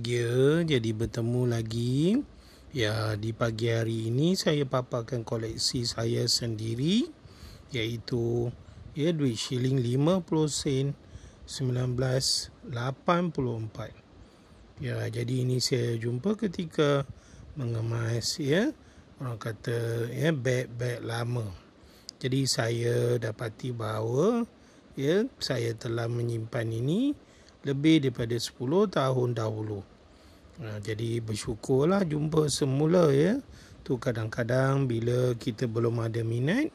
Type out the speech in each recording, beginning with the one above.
Ya, jadi bertemu lagi. Ya, di pagi hari ini saya paparkan koleksi saya sendiri iaitu ya duit shilling 50 sen 1984. Ya, jadi ini saya jumpa ketika mengemas ya orang kata ya beg-beg lama. Jadi saya dapati bahawa ya saya telah menyimpan ini lebih daripada 10 tahun dahulu. Ha, jadi bersyukurlah jumpa semula ya. Tu kadang-kadang bila kita belum ada minat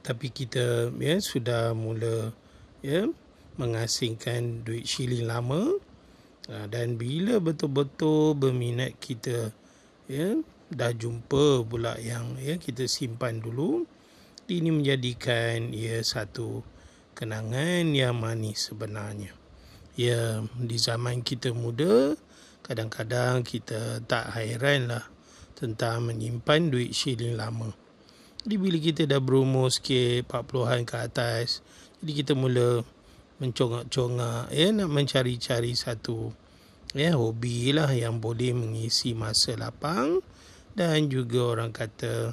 tapi kita ya sudah mula ya mengasingkan duit syiling lama ha, dan bila betul-betul berminat kita ya dah jumpa pula yang ya kita simpan dulu ini menjadikan ia ya, satu kenangan yang manis sebenarnya. Ya, di zaman kita muda, kadang-kadang kita tak hairan lah tentang menyimpan duit shilling lama. Jadi bila kita dah berumur sikit, 40-an ke atas, jadi kita mula mencongak-congak, ya, nak mencari-cari satu ya, hobi lah yang boleh mengisi masa lapang dan juga orang kata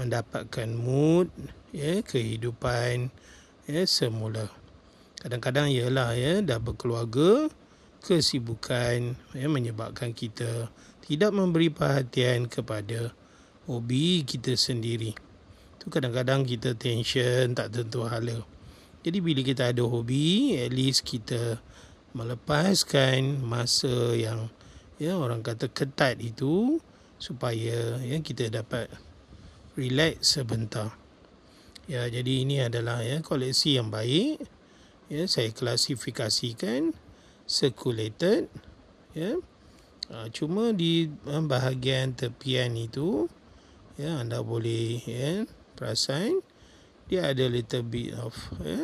mendapatkan mood ya, kehidupan ya, semula kadang-kadang ialah ya dah berkeluarga kesibukan ya menyebabkan kita tidak memberi perhatian kepada hobi kita sendiri tu kadang-kadang kita tension tak tentu hala jadi bila kita ada hobi at least kita melepaskan masa yang ya orang kata ketat itu supaya ya kita dapat relax sebentar ya jadi ini adalah ya koleksi yang baik ya saya klasifikasikan circulated ya ha, cuma di ah, bahagian tepian itu ya anda boleh ya perasan dia ada little bit of ya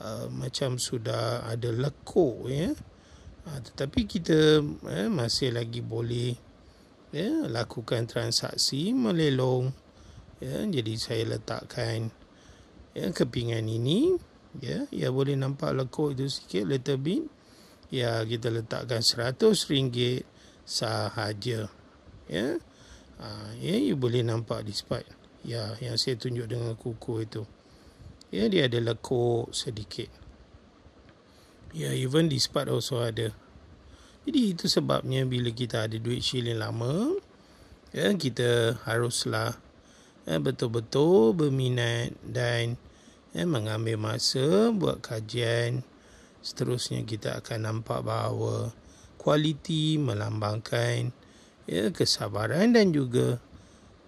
uh, macam sudah ada lekuk ya ha, tetapi kita ya, masih lagi boleh ya lakukan transaksi melelong ya jadi saya letakkan ya kepingan ini ya ya boleh nampak lekuk itu sikit little bit ya kita letakkan seratus ringgit sahaja ya ha, ya you boleh nampak di spot ya yang saya tunjuk dengan kuku itu ya dia ada lekuk sedikit ya even di spot also ada jadi itu sebabnya bila kita ada duit shilling lama ya kita haruslah ya, betul-betul berminat dan eh, mengambil masa buat kajian seterusnya kita akan nampak bahawa kualiti melambangkan ya, kesabaran dan juga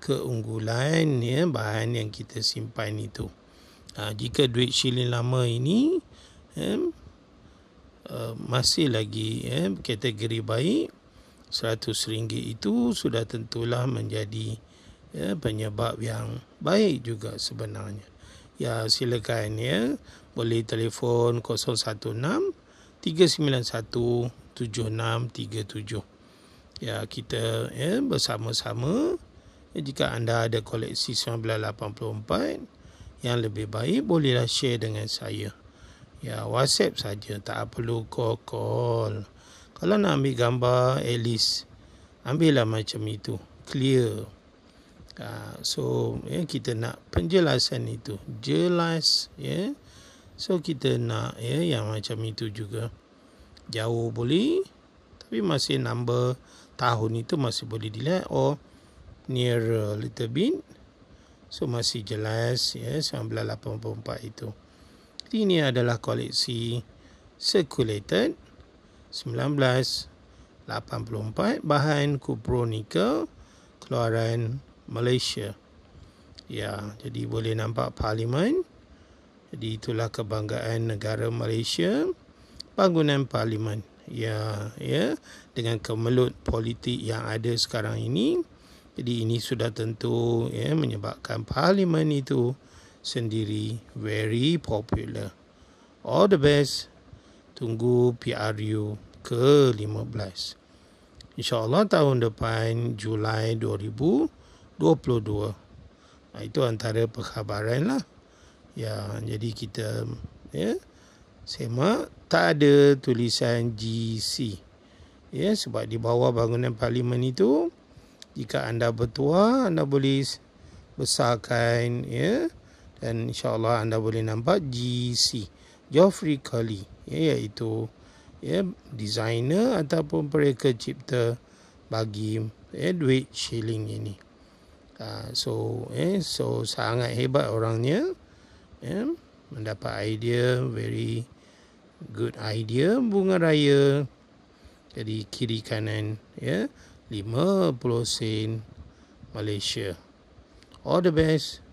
keunggulan ya, bahan yang kita simpan itu ha, jika duit shilling lama ini ya, uh, masih lagi ya, kategori baik RM100 itu sudah tentulah menjadi ya, penyebab yang baik juga sebenarnya ya silakan ya boleh telefon 016 391 7637 ya kita ya bersama-sama ya, jika anda ada koleksi 1984 yang lebih baik bolehlah share dengan saya ya WhatsApp saja tak perlu call, call. kalau nak ambil gambar Elise, ambillah macam itu clear Ah, so ya kita nak penjelasan itu jelas ya so kita nak ya yang macam itu juga jauh boleh tapi masih number tahun itu masih boleh dilihat or near a little bit so masih jelas ya 1984 itu ini adalah koleksi circulated 1984 bahan cupronickel keluaran Malaysia. Ya, jadi boleh nampak parlimen. Jadi itulah kebanggaan negara Malaysia. Bangunan parlimen. Ya, ya. Dengan kemelut politik yang ada sekarang ini, jadi ini sudah tentu ya menyebabkan parlimen itu sendiri very popular. All the best. Tunggu PRU ke-15. InsyaAllah tahun depan Julai 2020. 22. Ha, itu antara perkhabaran lah. Ya, jadi kita ya, semak tak ada tulisan GC. Ya, sebab di bawah bangunan parlimen itu, jika anda bertuah, anda boleh besarkan ya, dan insyaAllah anda boleh nampak GC. Geoffrey Curley, ya, iaitu ya, designer ataupun pereka cipta bagi ya, duit shilling ini. Ah, so eh so sangat hebat orangnya eh, mendapat idea very good idea bunga raya jadi kiri kanan ya yeah, 50 sen Malaysia all the best